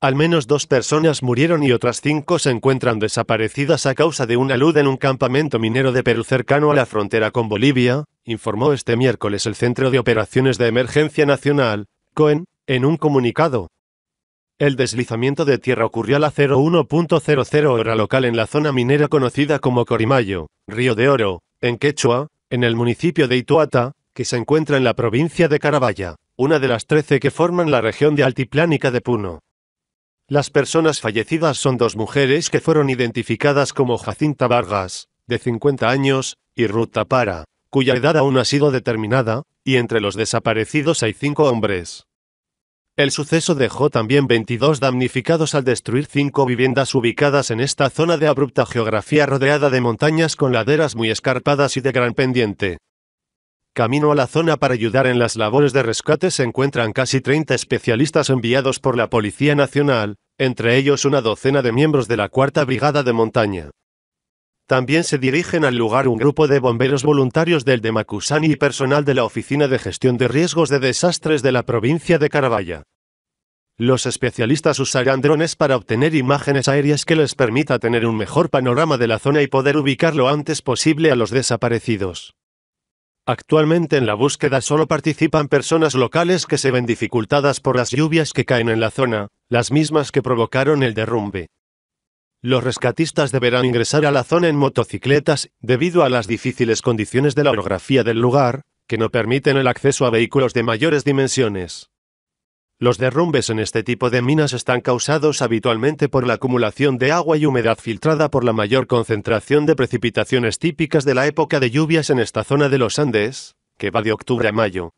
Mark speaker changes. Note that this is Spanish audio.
Speaker 1: Al menos dos personas murieron y otras cinco se encuentran desaparecidas a causa de una luz en un campamento minero de Perú cercano a la frontera con Bolivia, informó este miércoles el Centro de Operaciones de Emergencia Nacional, COEN, en un comunicado. El deslizamiento de tierra ocurrió a la 01.00 hora local en la zona minera conocida como Corimayo, Río de Oro, en Quechua, en el municipio de Ituata, que se encuentra en la provincia de Carabaya, una de las trece que forman la región de altiplánica de Puno. Las personas fallecidas son dos mujeres que fueron identificadas como Jacinta Vargas, de 50 años, y Ruta Para, cuya edad aún ha sido determinada, y entre los desaparecidos hay cinco hombres. El suceso dejó también 22 damnificados al destruir cinco viviendas ubicadas en esta zona de abrupta geografía rodeada de montañas con laderas muy escarpadas y de gran pendiente. Camino a la zona para ayudar en las labores de rescate se encuentran casi 30 especialistas enviados por la Policía Nacional, entre ellos una docena de miembros de la Cuarta Brigada de Montaña. También se dirigen al lugar un grupo de bomberos voluntarios del de Macusani y personal de la Oficina de Gestión de Riesgos de Desastres de la provincia de Carabaya. Los especialistas usarán drones para obtener imágenes aéreas que les permita tener un mejor panorama de la zona y poder ubicar lo antes posible a los desaparecidos. Actualmente en la búsqueda solo participan personas locales que se ven dificultadas por las lluvias que caen en la zona, las mismas que provocaron el derrumbe. Los rescatistas deberán ingresar a la zona en motocicletas, debido a las difíciles condiciones de la orografía del lugar, que no permiten el acceso a vehículos de mayores dimensiones. Los derrumbes en este tipo de minas están causados habitualmente por la acumulación de agua y humedad filtrada por la mayor concentración de precipitaciones típicas de la época de lluvias en esta zona de los Andes, que va de octubre a mayo,